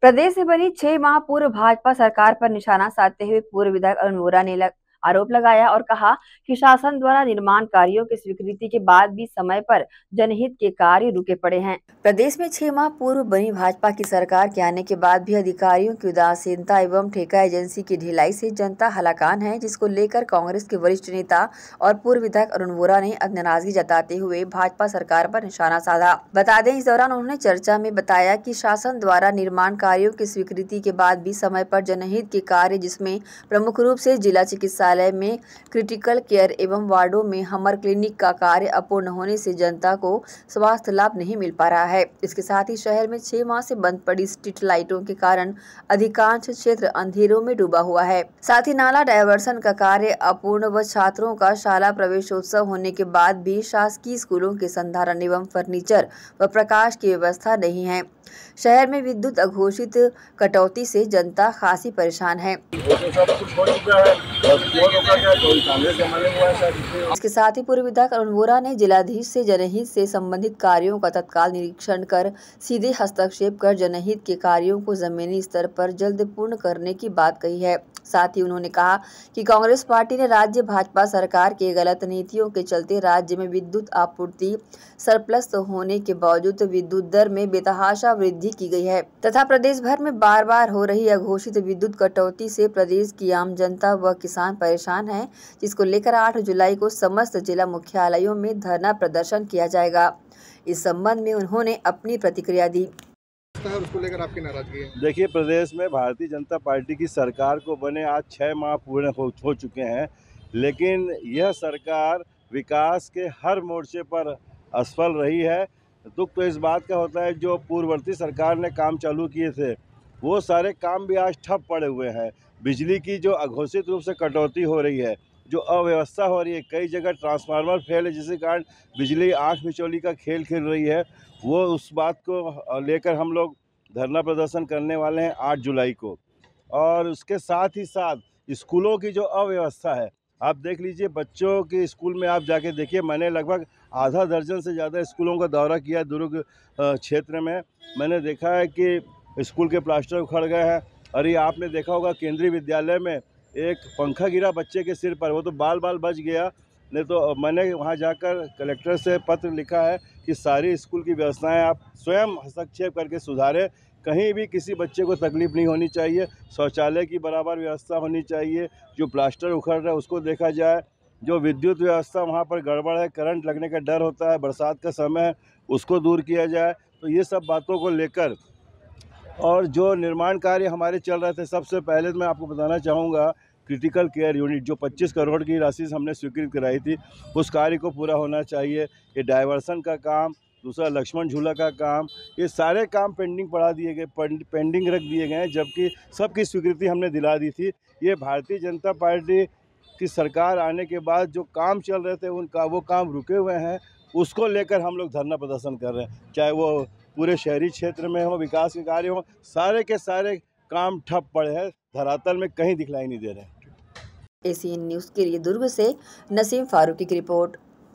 प्रदेश से बनी छह माह पूर्व भाजपा सरकार पर निशाना साधते हुए पूर्व विधायक अरुण वोरा ने आरोप लगाया और कहा कि शासन द्वारा निर्माण कार्यों की स्वीकृति के बाद भी समय पर जनहित के कार्य रुके पड़े हैं प्रदेश में छह माह पूर्व बनी भाजपा की सरकार के आने के बाद भी अधिकारियों की उदासीनता एवं ठेका एजेंसी की ढिलाई से जनता हलाकान है जिसको लेकर कांग्रेस के वरिष्ठ नेता और पूर्व विधायक अरुण वोरा ने नाराजगी जताते हुए भाजपा सरकार पर निशाना साधा बता दें इस दौरान उन्होंने चर्चा में बताया की शासन द्वारा निर्माण कार्यो की स्वीकृति के बाद भी समय पर जनहित के कार्य जिसमे प्रमुख रूप से जिला चिकित्सालय चिकित्सालय में क्रिटिकल केयर एवं वार्डो में हमर क्लिनिक का कार्य अपूर्ण होने से जनता को स्वास्थ्य लाभ नहीं मिल पा रहा है इसके साथ ही शहर में छह माह से बंद पड़ी स्ट्रीट लाइटों के कारण अधिकांश क्षेत्र अंधेरों में डूबा हुआ है साथ ही नाला डायवर्सन का कार्य अपूर्ण व छात्रों का शाला प्रवेशोत्सव होने के बाद भी शासकीय स्कूलों के संधारण एवं फर्नीचर व प्रकाश की व्यवस्था नहीं है शहर में विद्युत अघोषित कटौती से जनता खासी परेशान है इसके साथ ही पूर्व विधायक अरुण वोरा ने जिलाधीश से जनहित से संबंधित कार्यों का तत्काल निरीक्षण कर सीधे हस्तक्षेप कर जनहित के कार्यों को जमीनी स्तर पर जल्द पूर्ण करने की बात कही है साथ ही उन्होंने कहा कि कांग्रेस पार्टी ने राज्य भाजपा सरकार के गलत नीतियों के चलते राज्य में विद्युत आपूर्ति सरप्लस होने के बावजूद विद्युत दर में बेतहाशा वृद्धि की गई है तथा प्रदेश भर में बार बार हो रही अघोषित विद्युत कटौती से प्रदेश की आम जनता व किसान परेशान है जिसको लेकर आठ जुलाई को समस्त जिला मुख्यालयों में धरना प्रदर्शन किया जाएगा इस संबंध में उन्होंने अपनी प्रतिक्रिया दी उसको लेकर आपकी नाराजगी देखिए प्रदेश में भारतीय जनता पार्टी की सरकार को बने आज छह माह पूर्ण हो, हो चुके हैं लेकिन यह सरकार विकास के हर मोर्चे पर असफल रही है दुख तो इस बात का होता है जो पूर्ववर्ती सरकार ने काम चालू किए थे वो सारे काम भी आज ठप पड़े हुए हैं बिजली की जो अघोषित रूप से कटौती हो रही है जो अव्यवस्था हो रही है कई जगह ट्रांसफार्मर फेल है जिसके कारण बिजली आँख मिचौली का खेल खेल रही है वो उस बात को लेकर हम लोग धरना प्रदर्शन करने वाले हैं आठ जुलाई को और उसके साथ ही साथ स्कूलों की जो अव्यवस्था है आप देख लीजिए बच्चों के स्कूल में आप जाके देखिए मैंने लगभग आधा दर्जन से ज़्यादा स्कूलों का दौरा किया दुर्ग क्षेत्र में मैंने देखा है कि स्कूल के प्लास्टर उखड़ गए हैं अरे आपने देखा होगा केंद्रीय विद्यालय में एक पंखा गिरा बच्चे के सिर पर वो तो बाल बाल बच गया नहीं तो मैंने वहाँ जाकर कलेक्टर से पत्र लिखा है कि सारी स्कूल की व्यवस्थाएं आप स्वयं हस्तक्षेप करके सुधारें कहीं भी किसी बच्चे को तकलीफ़ नहीं होनी चाहिए शौचालय की बराबर व्यवस्था होनी चाहिए जो प्लास्टर उखड़ रहा है उसको देखा जाए जो विद्युत व्यवस्था वहाँ पर गड़बड़ है करंट लगने का डर होता है बरसात का समय है उसको दूर किया जाए तो ये सब बातों को लेकर और जो निर्माण कार्य हमारे चल रहे थे सबसे पहले तो मैं आपको बताना चाहूँगा क्रिटिकल केयर यूनिट जो 25 करोड़ की राशि हमने स्वीकृत कराई थी उस कार्य को पूरा होना चाहिए ये डाइवर्सन का काम दूसरा लक्ष्मण झूला का काम ये सारे काम पेंडिंग पढ़ा दिए गए पेंडिंग रख दिए गए हैं जबकि सबकी स्वीकृति हमने दिला दी थी ये भारतीय जनता पार्टी की सरकार आने के बाद जो काम चल रहे थे उनका वो काम रुके हुए हैं उसको लेकर हम लोग धरना प्रदर्शन कर रहे हैं चाहे वो पूरे शहरी क्षेत्र में हो विकास के कार्य हों सारे के सारे काम ठप पड़े हैं धरातल में कहीं दिखलाई नहीं दे रहे ए न्यूज़ के लिए दुर्ग से नसीम फारूकी की रिपोर्ट